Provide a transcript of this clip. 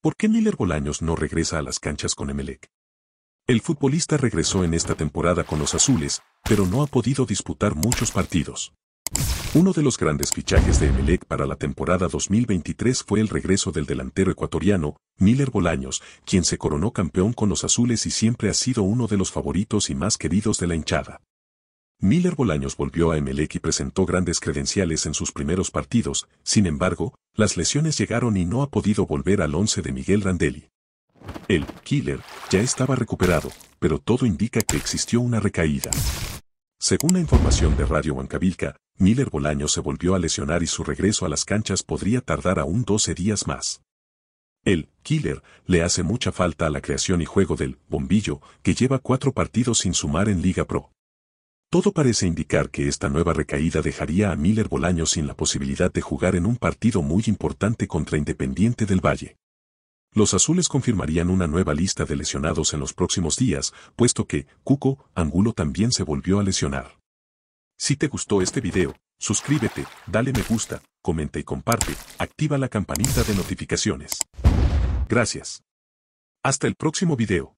¿Por qué Miller Bolaños no regresa a las canchas con Emelec? El futbolista regresó en esta temporada con los azules, pero no ha podido disputar muchos partidos. Uno de los grandes fichajes de Emelec para la temporada 2023 fue el regreso del delantero ecuatoriano, Miller Bolaños, quien se coronó campeón con los azules y siempre ha sido uno de los favoritos y más queridos de la hinchada. Miller Bolaños volvió a Emelec y presentó grandes credenciales en sus primeros partidos, sin embargo, las lesiones llegaron y no ha podido volver al once de Miguel Randelli. El killer ya estaba recuperado, pero todo indica que existió una recaída. Según la información de Radio Huancavilca, Miller Bolaño se volvió a lesionar y su regreso a las canchas podría tardar aún 12 días más. El killer le hace mucha falta a la creación y juego del bombillo, que lleva cuatro partidos sin sumar en Liga Pro. Todo parece indicar que esta nueva recaída dejaría a Miller Bolaño sin la posibilidad de jugar en un partido muy importante contra Independiente del Valle. Los azules confirmarían una nueva lista de lesionados en los próximos días, puesto que, Cuco, Angulo también se volvió a lesionar. Si te gustó este video, suscríbete, dale me gusta, comenta y comparte, activa la campanita de notificaciones. Gracias. Hasta el próximo video.